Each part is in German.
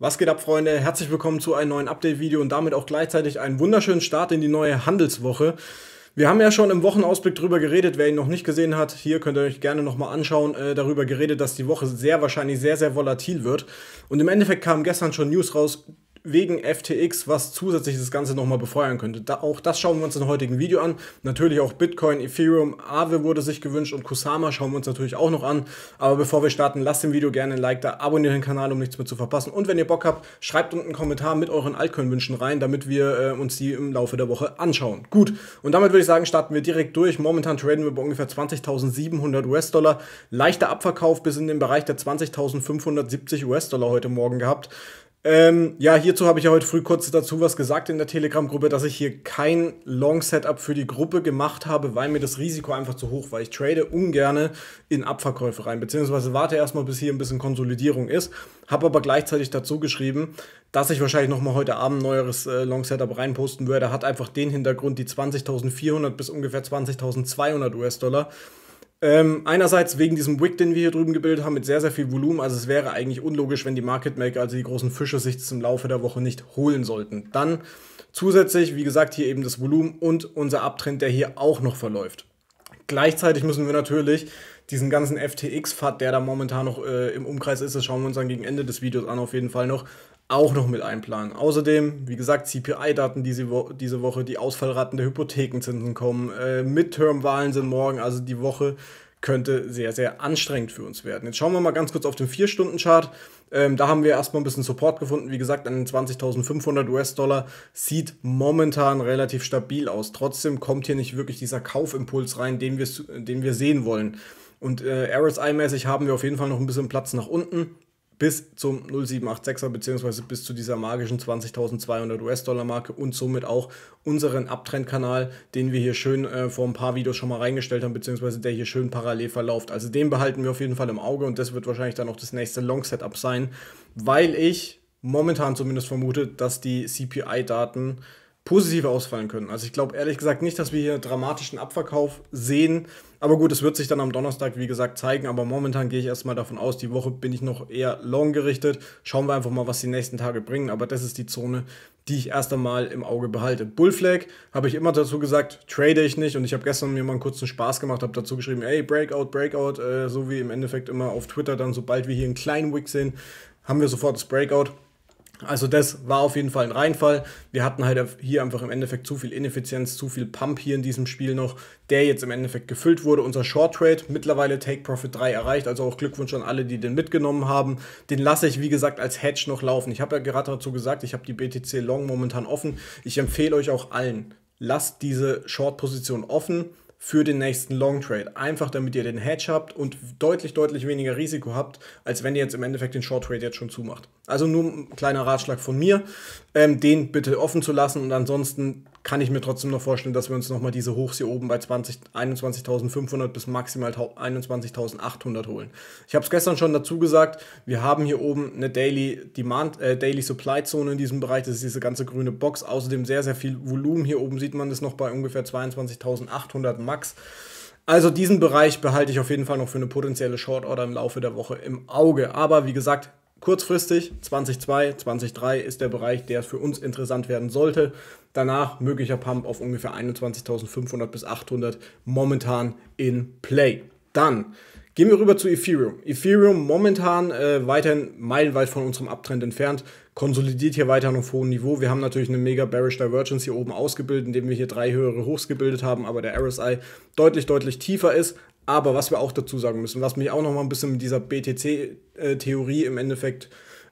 Was geht ab, Freunde? Herzlich willkommen zu einem neuen Update-Video und damit auch gleichzeitig einen wunderschönen Start in die neue Handelswoche. Wir haben ja schon im Wochenausblick drüber geredet, wer ihn noch nicht gesehen hat, hier könnt ihr euch gerne nochmal anschauen, äh, darüber geredet, dass die Woche sehr wahrscheinlich sehr, sehr volatil wird. Und im Endeffekt kamen gestern schon News raus, wegen FTX, was zusätzlich das Ganze nochmal befeuern könnte. Da, auch das schauen wir uns im heutigen Video an. Natürlich auch Bitcoin, Ethereum, Aave wurde sich gewünscht und Kusama schauen wir uns natürlich auch noch an. Aber bevor wir starten, lasst dem Video gerne ein Like da, abonniert den Kanal, um nichts mehr zu verpassen. Und wenn ihr Bock habt, schreibt unten einen Kommentar mit euren Altcoin-Wünschen rein, damit wir äh, uns die im Laufe der Woche anschauen. Gut, und damit würde ich sagen, starten wir direkt durch. Momentan traden wir bei ungefähr 20.700 US-Dollar. Leichter Abverkauf bis in den Bereich der 20.570 US-Dollar heute Morgen gehabt. Ähm, ja, hierzu habe ich ja heute früh kurz dazu was gesagt in der Telegram-Gruppe, dass ich hier kein Long-Setup für die Gruppe gemacht habe, weil mir das Risiko einfach zu hoch war. Ich trade ungerne in Abverkäufe rein, beziehungsweise warte erstmal, bis hier ein bisschen Konsolidierung ist, habe aber gleichzeitig dazu geschrieben, dass ich wahrscheinlich nochmal heute Abend ein neueres äh, Long-Setup reinposten würde. Hat einfach den Hintergrund, die 20.400 bis ungefähr 20.200 US-Dollar ähm, einerseits wegen diesem Wick, den wir hier drüben gebildet haben, mit sehr, sehr viel Volumen. Also es wäre eigentlich unlogisch, wenn die Market Maker, also die großen Fische, sich zum Laufe der Woche nicht holen sollten. Dann zusätzlich, wie gesagt, hier eben das Volumen und unser Abtrend, der hier auch noch verläuft. Gleichzeitig müssen wir natürlich diesen ganzen FTX-Fad, der da momentan noch äh, im Umkreis ist, das schauen wir uns dann gegen Ende des Videos an, auf jeden Fall noch, auch noch mit einplanen. Außerdem, wie gesagt, CPI-Daten diese, Wo diese Woche, die Ausfallraten der Hypothekenzinsen kommen, äh, Midterm-Wahlen sind morgen, also die Woche könnte sehr, sehr anstrengend für uns werden. Jetzt schauen wir mal ganz kurz auf den 4-Stunden-Chart. Ähm, da haben wir erstmal ein bisschen Support gefunden. Wie gesagt, an den 20.500 US-Dollar sieht momentan relativ stabil aus. Trotzdem kommt hier nicht wirklich dieser Kaufimpuls rein, den wir, den wir sehen wollen. Und äh, RSI-mäßig haben wir auf jeden Fall noch ein bisschen Platz nach unten bis zum 0786er beziehungsweise bis zu dieser magischen 20.200 US-Dollar-Marke und somit auch unseren Abtrendkanal, den wir hier schön äh, vor ein paar Videos schon mal reingestellt haben, beziehungsweise der hier schön parallel verläuft. Also den behalten wir auf jeden Fall im Auge und das wird wahrscheinlich dann auch das nächste Long-Setup sein, weil ich momentan zumindest vermute, dass die CPI-Daten positiv ausfallen können. Also ich glaube ehrlich gesagt nicht, dass wir hier dramatischen Abverkauf sehen, aber gut, es wird sich dann am Donnerstag, wie gesagt, zeigen. Aber momentan gehe ich erstmal davon aus, die Woche bin ich noch eher long gerichtet. Schauen wir einfach mal, was die nächsten Tage bringen. Aber das ist die Zone, die ich erst einmal im Auge behalte. Bullflag habe ich immer dazu gesagt, trade ich nicht. Und ich habe gestern mir mal einen kurzen Spaß gemacht, habe dazu geschrieben, ey, Breakout, Breakout. Äh, so wie im Endeffekt immer auf Twitter dann, sobald wir hier einen kleinen Wick sehen, haben wir sofort das Breakout. Also das war auf jeden Fall ein Reinfall. Wir hatten halt hier einfach im Endeffekt zu viel Ineffizienz, zu viel Pump hier in diesem Spiel noch, der jetzt im Endeffekt gefüllt wurde. Unser Short Trade mittlerweile Take Profit 3 erreicht, also auch Glückwunsch an alle, die den mitgenommen haben. Den lasse ich, wie gesagt, als Hedge noch laufen. Ich habe ja gerade dazu gesagt, ich habe die BTC Long momentan offen. Ich empfehle euch auch allen, lasst diese Short-Position offen für den nächsten Long Trade. Einfach damit ihr den Hedge habt und deutlich, deutlich weniger Risiko habt, als wenn ihr jetzt im Endeffekt den Short Trade jetzt schon zumacht. Also nur ein kleiner Ratschlag von mir, ähm, den bitte offen zu lassen und ansonsten kann ich mir trotzdem noch vorstellen, dass wir uns nochmal diese Hochs hier oben bei 21.500 bis maximal 21.800 holen. Ich habe es gestern schon dazu gesagt, wir haben hier oben eine Daily, Demand, äh, Daily Supply Zone in diesem Bereich, das ist diese ganze grüne Box, außerdem sehr, sehr viel Volumen. Hier oben sieht man das noch bei ungefähr 22.800 Max. Also diesen Bereich behalte ich auf jeden Fall noch für eine potenzielle Short Order im Laufe der Woche im Auge. Aber wie gesagt, Kurzfristig 2022, 2023 ist der Bereich, der für uns interessant werden sollte. Danach möglicher Pump auf ungefähr 21.500 bis 800 momentan in Play. Dann Gehen wir rüber zu Ethereum. Ethereum momentan äh, weiterhin meilenweit von unserem Abtrend entfernt, konsolidiert hier weiterhin auf hohem Niveau. Wir haben natürlich eine mega Bearish Divergence hier oben ausgebildet, indem wir hier drei höhere Hochs gebildet haben, aber der RSI deutlich, deutlich tiefer ist. Aber was wir auch dazu sagen müssen, was mich auch noch mal ein bisschen mit dieser BTC-Theorie im Endeffekt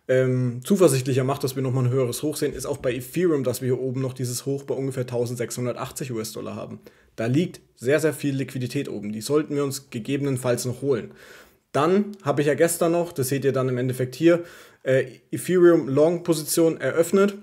ähm, zuversichtlicher macht, dass wir noch mal ein höheres Hoch sehen, ist auch bei Ethereum, dass wir hier oben noch dieses Hoch bei ungefähr 1680 US-Dollar haben. Da liegt sehr, sehr viel Liquidität oben. Die sollten wir uns gegebenenfalls noch holen. Dann habe ich ja gestern noch, das seht ihr dann im Endeffekt hier, äh, Ethereum Long-Position eröffnet.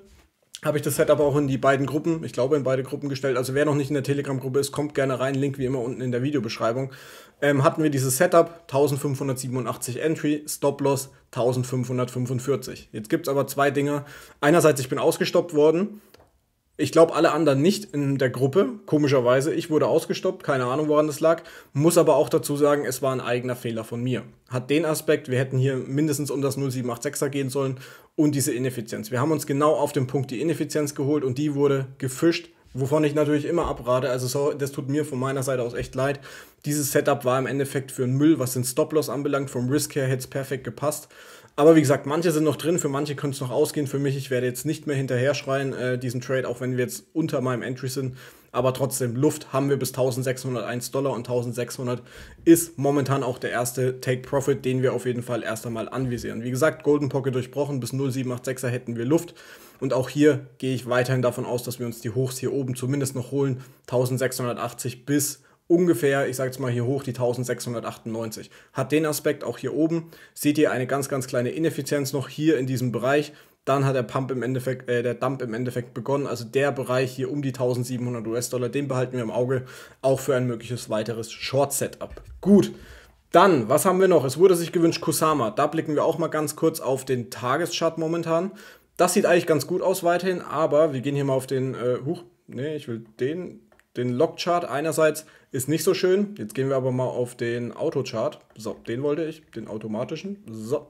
Habe ich das Setup auch in die beiden Gruppen, ich glaube in beide Gruppen gestellt. Also wer noch nicht in der Telegram-Gruppe ist, kommt gerne rein. Link wie immer unten in der Videobeschreibung ähm, hatten wir dieses Setup 1587 Entry, Stop Loss 1545. Jetzt gibt es aber zwei Dinge. Einerseits, ich bin ausgestoppt worden. Ich glaube, alle anderen nicht in der Gruppe, komischerweise. Ich wurde ausgestoppt, keine Ahnung, woran das lag. Muss aber auch dazu sagen, es war ein eigener Fehler von mir. Hat den Aspekt, wir hätten hier mindestens um das 0786er gehen sollen und diese Ineffizienz. Wir haben uns genau auf den Punkt die Ineffizienz geholt und die wurde gefischt Wovon ich natürlich immer abrate, also so, das tut mir von meiner Seite aus echt leid. Dieses Setup war im Endeffekt für einen Müll, was den Stop-Loss anbelangt. Vom Risk her hätte es perfekt gepasst. Aber wie gesagt, manche sind noch drin, für manche könnte es noch ausgehen. Für mich, ich werde jetzt nicht mehr hinterher schreien, äh, diesen Trade, auch wenn wir jetzt unter meinem Entry sind. Aber trotzdem, Luft haben wir bis 1601 Dollar und 1600 ist momentan auch der erste Take-Profit, den wir auf jeden Fall erst einmal anvisieren. Wie gesagt, Golden Pocket durchbrochen, bis 0,786er hätten wir Luft. Und auch hier gehe ich weiterhin davon aus, dass wir uns die Hochs hier oben zumindest noch holen. 1680 bis ungefähr, ich sage jetzt mal hier hoch, die 1698. Hat den Aspekt auch hier oben. Seht ihr eine ganz, ganz kleine Ineffizienz noch hier in diesem Bereich. Dann hat der Pump im Endeffekt, äh, der Dump im Endeffekt begonnen. Also der Bereich hier um die 1700 US-Dollar, den behalten wir im Auge, auch für ein mögliches weiteres Short-Setup. Gut. Dann, was haben wir noch? Es wurde sich gewünscht Kusama. Da blicken wir auch mal ganz kurz auf den Tageschart momentan. Das sieht eigentlich ganz gut aus weiterhin, aber wir gehen hier mal auf den, äh, huch, nee, ich will den, den log einerseits ist nicht so schön. Jetzt gehen wir aber mal auf den Autochart. So, den wollte ich, den automatischen. So.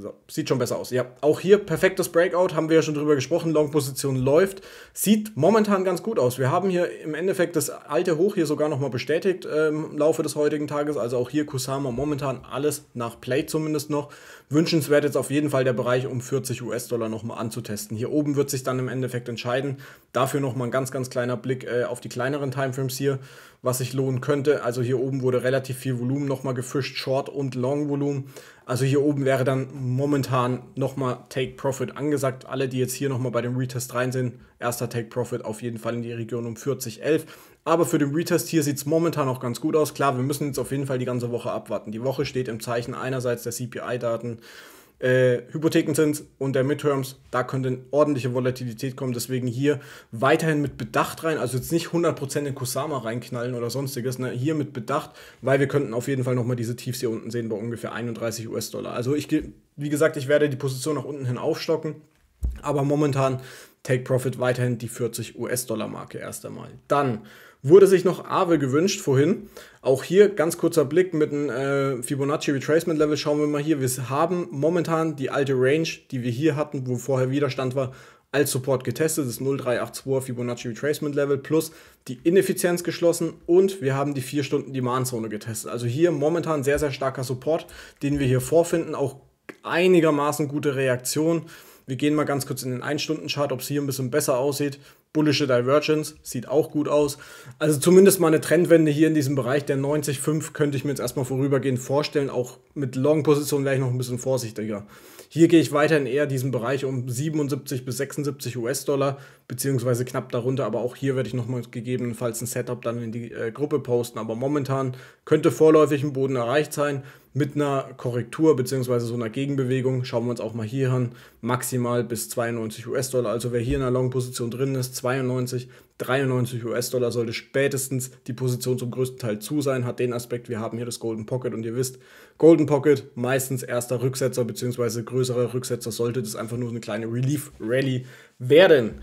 So, sieht schon besser aus. Ja, auch hier perfektes Breakout, haben wir ja schon drüber gesprochen. Long-Position läuft. Sieht momentan ganz gut aus. Wir haben hier im Endeffekt das alte Hoch hier sogar nochmal bestätigt äh, im Laufe des heutigen Tages. Also auch hier Kusama momentan alles nach Play zumindest noch. Wünschenswert jetzt auf jeden Fall der Bereich, um 40 US-Dollar nochmal anzutesten. Hier oben wird sich dann im Endeffekt entscheiden. Dafür nochmal ein ganz, ganz kleiner Blick äh, auf die kleineren Timeframes hier, was sich lohnen könnte. Also hier oben wurde relativ viel Volumen nochmal gefischt, Short- und Long-Volumen. Also hier oben wäre dann momentan nochmal Take Profit angesagt. Alle, die jetzt hier nochmal bei dem Retest rein sind, erster Take Profit auf jeden Fall in die Region um 40,11. Aber für den Retest hier sieht es momentan auch ganz gut aus. Klar, wir müssen jetzt auf jeden Fall die ganze Woche abwarten. Die Woche steht im Zeichen einerseits der CPI-Daten äh, Hypothekenzins und der Midterms, da könnte eine ordentliche Volatilität kommen. Deswegen hier weiterhin mit Bedacht rein, also jetzt nicht 100% in Kusama reinknallen oder sonstiges, ne? hier mit Bedacht, weil wir könnten auf jeden Fall nochmal diese Tiefs hier unten sehen bei ungefähr 31 US-Dollar. Also ich, wie gesagt, ich werde die Position nach unten hin aufstocken. Aber momentan Take Profit weiterhin die 40 US-Dollar-Marke erst einmal. Dann wurde sich noch Aave gewünscht vorhin. Auch hier ganz kurzer Blick mit einem äh, Fibonacci Retracement Level. Schauen wir mal hier. Wir haben momentan die alte Range, die wir hier hatten, wo vorher Widerstand war, als Support getestet. Das 0382 Fibonacci Retracement Level plus die Ineffizienz geschlossen und wir haben die 4 Stunden Demand Zone getestet. Also hier momentan sehr, sehr starker Support, den wir hier vorfinden. Auch einigermaßen gute Reaktion. Wir gehen mal ganz kurz in den 1-Stunden-Chart, ob es hier ein bisschen besser aussieht. Bullische Divergence sieht auch gut aus. Also zumindest mal eine Trendwende hier in diesem Bereich der 90,5 könnte ich mir jetzt erstmal vorübergehend vorstellen. Auch mit Long-Position wäre ich noch ein bisschen vorsichtiger. Hier gehe ich weiterhin eher diesen Bereich um 77 bis 76 US-Dollar, beziehungsweise knapp darunter. Aber auch hier werde ich nochmal gegebenenfalls ein Setup dann in die äh, Gruppe posten. Aber momentan könnte vorläufig ein Boden erreicht sein mit einer Korrektur bzw. so einer Gegenbewegung, schauen wir uns auch mal hier an, maximal bis 92 US-Dollar. Also wer hier in einer Long-Position drin ist, 92, 93 US-Dollar sollte spätestens die Position zum größten Teil zu sein, hat den Aspekt, wir haben hier das Golden Pocket und ihr wisst, Golden Pocket meistens erster Rücksetzer bzw. größerer Rücksetzer sollte das einfach nur eine kleine Relief-Rally werden.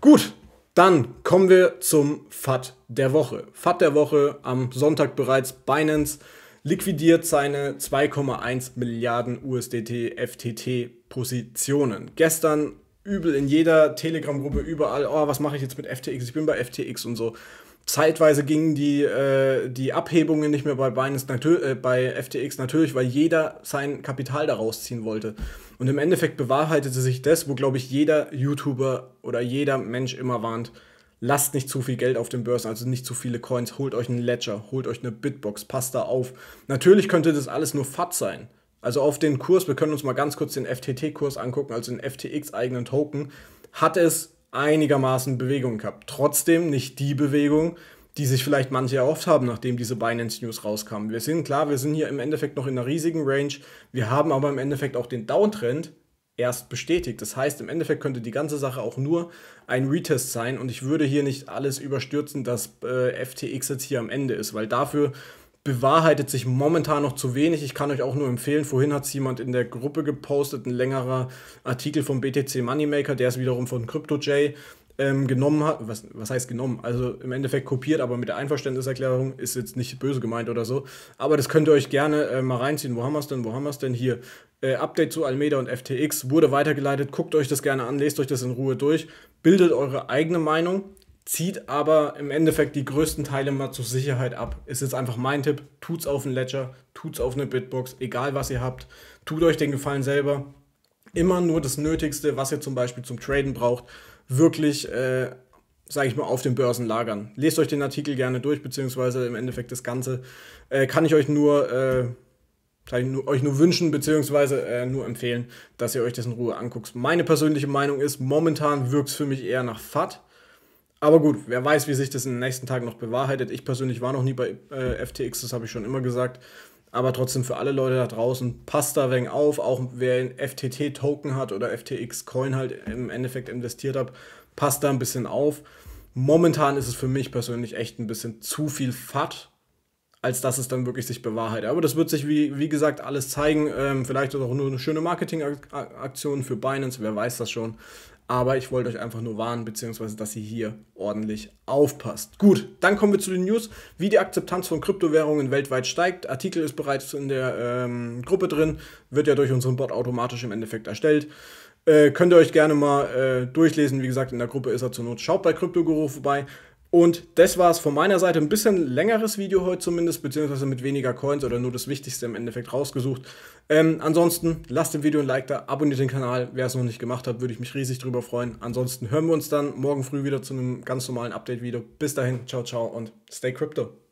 Gut, dann kommen wir zum FAT der Woche. FAT der Woche am Sonntag bereits Binance liquidiert seine 2,1 Milliarden USDT FTT Positionen. Gestern übel in jeder Telegram-Gruppe überall, oh, was mache ich jetzt mit FTX? Ich bin bei FTX und so. Zeitweise gingen die, äh, die Abhebungen nicht mehr bei, Binance äh, bei FTX natürlich, weil jeder sein Kapital daraus ziehen wollte. Und im Endeffekt bewahrheitete sich das, wo, glaube ich, jeder YouTuber oder jeder Mensch immer warnt, lasst nicht zu viel Geld auf den Börsen, also nicht zu viele Coins, holt euch einen Ledger, holt euch eine Bitbox, passt da auf. Natürlich könnte das alles nur FAT sein. Also auf den Kurs, wir können uns mal ganz kurz den FTT-Kurs angucken, also den FTX-eigenen Token, hat es einigermaßen Bewegung gehabt. Trotzdem nicht die Bewegung, die sich vielleicht manche erhofft haben, nachdem diese Binance News rauskamen. Wir sind klar, wir sind hier im Endeffekt noch in einer riesigen Range. Wir haben aber im Endeffekt auch den Downtrend, erst bestätigt. Das heißt, im Endeffekt könnte die ganze Sache auch nur ein Retest sein und ich würde hier nicht alles überstürzen, dass äh, FTX jetzt hier am Ende ist, weil dafür bewahrheitet sich momentan noch zu wenig. Ich kann euch auch nur empfehlen, vorhin hat es jemand in der Gruppe gepostet, ein längerer Artikel vom BTC Moneymaker, der ist wiederum von CryptoJ ähm, genommen hat, was, was heißt genommen? Also im Endeffekt kopiert, aber mit der Einverständniserklärung ist jetzt nicht böse gemeint oder so. Aber das könnt ihr euch gerne äh, mal reinziehen. Wo haben wir es denn? Wo haben wir es denn? Hier. Äh, Update zu Almeida und FTX wurde weitergeleitet. Guckt euch das gerne an, lest euch das in Ruhe durch, bildet eure eigene Meinung, zieht aber im Endeffekt die größten Teile mal zur Sicherheit ab. Ist jetzt einfach mein Tipp. Tut's auf einen Ledger, tut's auf eine Bitbox, egal was ihr habt. Tut euch den Gefallen selber. Immer nur das Nötigste, was ihr zum Beispiel zum Traden braucht wirklich, äh, sage ich mal, auf den Börsen lagern. Lest euch den Artikel gerne durch, beziehungsweise im Endeffekt das Ganze äh, kann ich euch nur, äh, ich nur, euch nur wünschen, beziehungsweise äh, nur empfehlen, dass ihr euch das in Ruhe anguckt. Meine persönliche Meinung ist, momentan wirkt es für mich eher nach FAT. Aber gut, wer weiß, wie sich das in den nächsten Tagen noch bewahrheitet. Ich persönlich war noch nie bei äh, FTX, das habe ich schon immer gesagt. Aber trotzdem für alle Leute da draußen, passt da wegen auf, auch wer in FTT-Token hat oder FTX-Coin halt im Endeffekt investiert hat, passt da ein bisschen auf. Momentan ist es für mich persönlich echt ein bisschen zu viel FAT, als dass es dann wirklich sich bewahrheitet. Aber das wird sich, wie, wie gesagt, alles zeigen. Ähm, vielleicht auch nur eine schöne Marketingaktion für Binance, wer weiß das schon. Aber ich wollte euch einfach nur warnen, beziehungsweise, dass ihr hier ordentlich aufpasst. Gut, dann kommen wir zu den News. Wie die Akzeptanz von Kryptowährungen weltweit steigt. Artikel ist bereits in der ähm, Gruppe drin, wird ja durch unseren Bot automatisch im Endeffekt erstellt. Äh, könnt ihr euch gerne mal äh, durchlesen. Wie gesagt, in der Gruppe ist er zur Not. Schaut bei Kryptoguru vorbei. Und das war es von meiner Seite. Ein bisschen längeres Video heute zumindest, beziehungsweise mit weniger Coins oder nur das Wichtigste im Endeffekt rausgesucht. Ähm, ansonsten lasst dem Video ein Like da, abonniert den Kanal. Wer es noch nicht gemacht hat, würde ich mich riesig drüber freuen. Ansonsten hören wir uns dann morgen früh wieder zu einem ganz normalen Update-Video. Bis dahin, ciao, ciao und stay crypto.